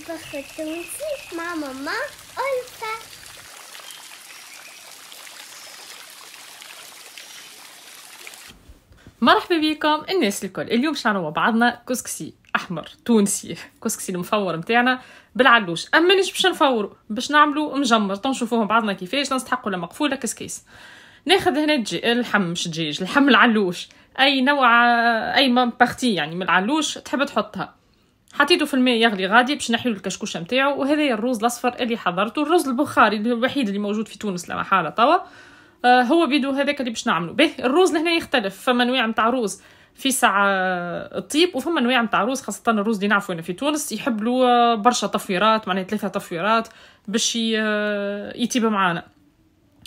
بخدمتي مع ماما ма مرحبا بكم الناس الكل اليوم شعنا مع بعضنا كسكسي احمر تونسي كسكسي المفور نتاعنا بالعلوش اما مش باش نفورو باش نعملو مجمر تنشوفوهم بعضنا كيفاش نستحقوا لا مقفوله كسكيس ناخذ هنا الجي... الحم مش دجاج الحم العلوش اي نوع اي بارتي يعني من العلوش تحب تحطها حطيته في الماء يغلي غادي باش نحيو الكشكوشه نتاعو وهذايا الروز الاصفر اللي حضرته الرز البخاري الوحيد اللي موجود في تونس لا محاله توا آه هو بيدو هذاك اللي باش نعملو به الروز لهنا يختلف فما نوع نتاع روز في ساعة الطيب وفما نوع نتاع روز خاصة الروز اللي نعرفو هنا في تونس يحبلو آه، برشا تفويرات معناها ثلاثة تفويرات باش يطيب آه، معانا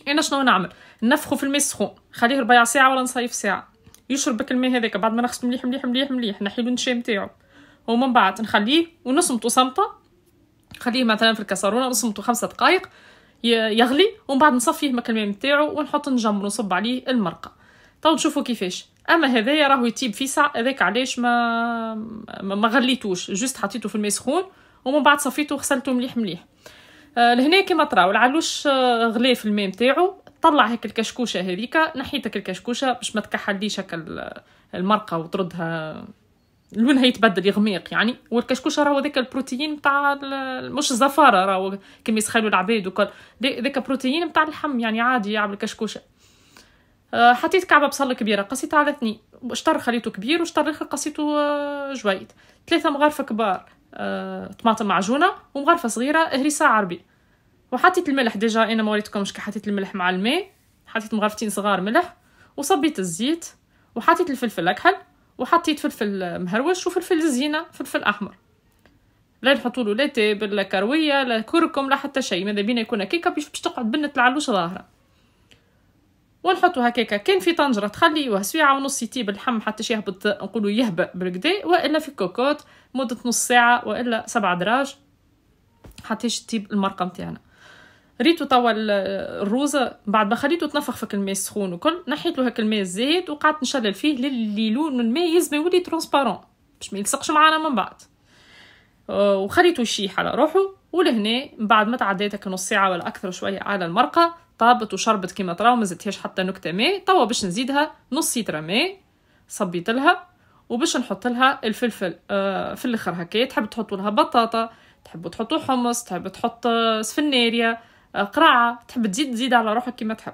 انا شنو نعمل نفخو في الماء السخون خليه ربع ساعة ولا نصيف ساعة يشربك الماء هذاك بعد ما نغسلو مليح مليح مليح مليح نحيلو النشا نتاعو ومن بعد نخليه ونصمتو صمته نخليه مثلا في الكسرونه نصمتو خمسة دقائق يغلي ومن بعد نصفيه من الماء نتاعو ونحط نجمر ونصب عليه المرقه تو نشوفو كيفاش اما هذايا راهو يطيب في ساعه هذاك علاش ما ما غليتوش جوست حطيته في الماء سخون ومن بعد صفيته وغسلته مليح مليح آه، لهنا كيما تراو العلوش آه، غلي في الماء نتاعو طلع هيك الكشكوشه هذيك نحيت الكشكوشه باش ما تكحليش هكا المرقه وتردها لونها يتبدل يغميق يعني والكشكوش راهو ذاك البروتين نتاع مش الزفاره راهو كيما يسخلوا العباد وكل ذاك بروتين نتاع اللحم يعني عادي يعمل كشكوشه آه، حطيت كعبه بصل كبيره قصيتها على اثنين شطر خليته كبير وشطر اخر قصيته آه، جويد ثلاثه مغارفه كبار آه، طماطم معجونه ومغرفه صغيره هريسه عربي وحطيت الملح ديجا انا ما وريتكمش كي حطيت الملح مع الماء حطيت مغرفتين صغار ملح وصبيت الزيت وحطيت الفلفل اكحل وحطيت فلفل مهروش وفلفل الزينه فلفل احمر لا نحطوا له لا تابل لا كرويه لا كركم لا حتى شيء ماذا بينا يكون هكاكا باش تقعد بنت العلوش ظاهره ونحطو هكاكا كان في طنجره تخليوه سويعه ونص يطيب اللحم حتى شي يهبط نقولوا يهبى بالكدا والا في كوكوت مده نص ساعه والا سبع دراج حتى يطيب المرقه نتاعنا ريتو توا الروز بعد ما خليته تنفخ في الماء السخون وكل نحيت له هاك الماء الزايد وقعدت نشلل فيه للي لون الماء يلزم يولي ترونسبارون باش ما يلصقش معانا من بعد آه، وخليته يشيح على روحه ولهنا بعد ما تعديت نص ساعه ولا اكثر شويه على المرقه طابت وشربت كيما ترى وما زدتهاش حتى نكته ماء توا باش نزيدها نص لتر ماء صبيت لها وباش نحط لها الفلفل آه في الاخر هكا تحب تحط لها بطاطا تحبوا تحطوا حمص تحب تحط آه، سفناريا قراعه تحب تزيد تزيد على روحك كيما تحب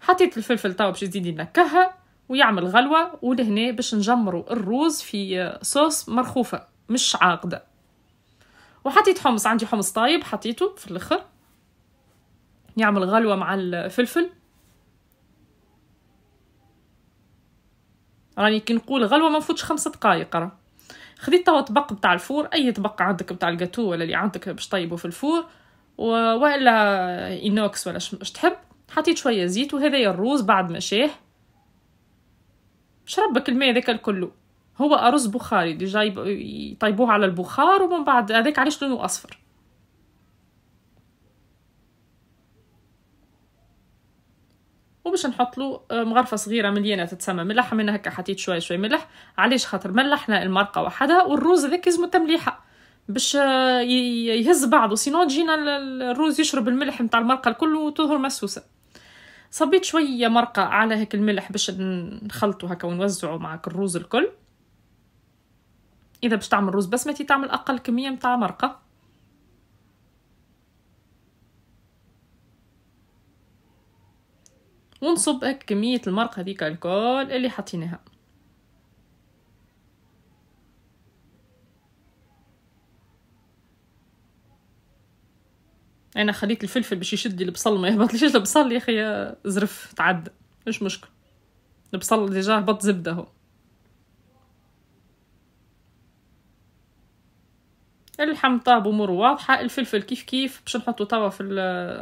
حطيت الفلفل توا باش يزيد ينكهها ويعمل غلوه ولهنا باش نجمروا الروز في صوص مرخوفه مش عاقده وحطيت حمص عندي حمص طايب حطيته في الاخر يعمل غلوه مع الفلفل راني كي نقول غلوه ما نفوتش خمسة دقائق راه خديت توا طبق بتاع الفور اي طبق عندك بتاع الجاتو ولا اللي عندك باش طيبه في الفور والا اينوكس ولا اش تحب حطيت شويه زيت وهذايا الروز بعد ما شاه شربك الماء ذاك الكل هو ارز بخاري ديجا يطيبوه على البخار ومن بعد هذاك علاش لونه اصفر وباش نحط له آه، مغرفه صغيره مليانه تتسمى ملح من هكا حطيت شويه شويه ملح علاش خاطر ملحنا المرقه وحدها والروز هذاك لازم تمليحه باش يهز بعضه سينو تجينا الروز يشرب الملح نتاع المرقه الكل وتظهر مسوسه صبيت شويه مرقه على هيك الملح باش نخلطو هكا ونوزعو معك الروز الكل اذا باش تعمل روز بسمتي تعمل اقل كميه نتاع مرقه ونصب هيك كميه المرقه هذيك الكل اللي حطيناها انا خليت الفلفل باش يشد البصل ما يهبطليش البصل يا اخي زرف تعدى مش مشكل البصل ديجا هبط زبده هو اللحم طاب امور واضحه الفلفل كيف كيف باش نحطو توا في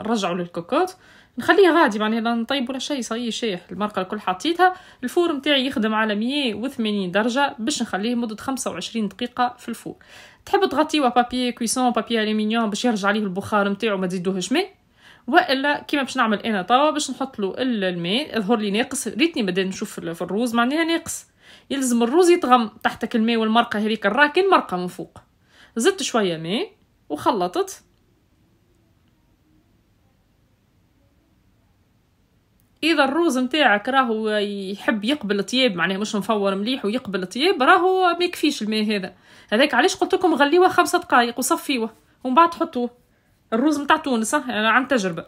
نرجعو للكوكوت نخليه غادي معناها لا نطيب ولا شيء صاي شيح المرقه الكل حطيتها الفور نتاعي يخدم على 180 درجه باش نخليه مده 25 دقيقه في الفور تحب تغطيه بابي كويسون بابي الومنيوم باش يرجع ليه البخار نتاعو ما تزيدوهش ماء والا كيما باش نعمل انا توا باش نحط له الماء يظهر لي ناقص ريتني بدا نشوف في الروز معناها ناقص يلزم الروز يتغم تحتك الماء والمرقه هذيك الراكن مرقه من فوق زدت شويه ماء وخلطت اذا الروز نتاعك راهو يحب يقبل طياب معناه مش مفور مليح ويقبل طياب راهو ما يكفيش الماء هذا هذاك علاش قلت لكم غليوه خمسة دقائق وصفيوه ومن بعد حطوه الروز نتاع تونس انا يعني عن تجربه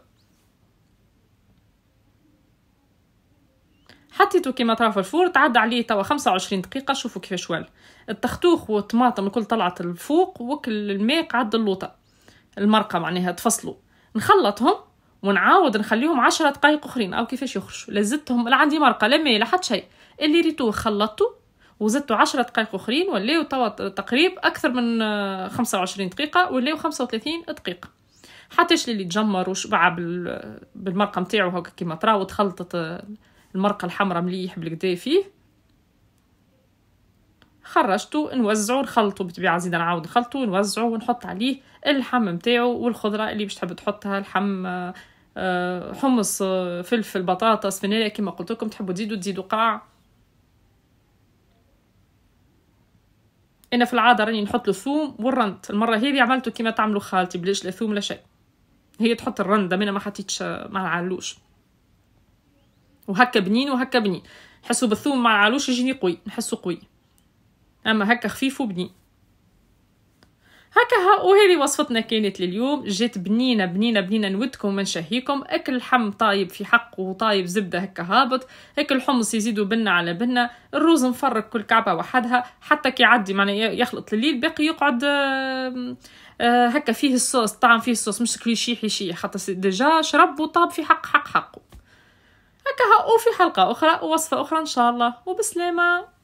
حطيتو كيما طراف في الفور تعدى عليه توا خمسة وعشرين دقيقه شوفوا كيفاش وال التختوخ والطماطم الكل طلعت الفوق وكل الماء قعد اللوطه المرقه معناها تفصلوا نخلطهم ونعاود نخليهم عشرة دقايق اخرين او كيفاش يخرجوا زدتهم لا عندي مرقه لا ماء لا حتى شيء اللي ريتوه خلطته وزدتوا عشرة دقائق اخرين ولاو توا تقريب اكثر من خمسة وعشرين دقيقه ولاو خمسة وثلاثين دقيقه حتى اللي تجمر وشبع بالمرقه نتاعو هكا كيما ترى وتخلطت المرقه الحمراء مليح بالكدا فيه خرجتو نوزعو نخلطو بطبيعه زيد نعاود نخلطو نوزعو ونحط عليه اللحم نتاعو والخضره اللي باش تحب تحطها لحم آه، آه، حمص آه، فلفل بطاطس فانيليا كما قلت لكم تحبوا تزيدوا تزيدوا قاع انا في العاده راني نحط له ثوم والرند المره هذه عملته كيما تعملوا خالتي بلاش لا ثوم لا شيء هي تحط الرند انا ما حطيتش مع العلوش وهكا بنين وهكا بنين نحسو بالثوم مع العلوش يجيني قوي نحسو قوي اما هكا خفيف وبنين هكا وهذه وصفتنا كانت لليوم جات بنينه بنينه بنينه نودكم ونشهيكم اكل لحم طايب في حق وطايب زبده هكا هابط هكا الحمص يزيدوا بنه على بنه الروز مفرك كل كعبه وحدها حتى كي يعدي معنا يخلط الليل باقي يقعد آه، آه، هكا فيه الصوص طعم فيه الصوص مش كليشي حشي خاطر ديجا شرب وطاب في حق حق حقه هكا وفي حلقه اخرى ووصفه اخرى ان شاء الله وبسلامه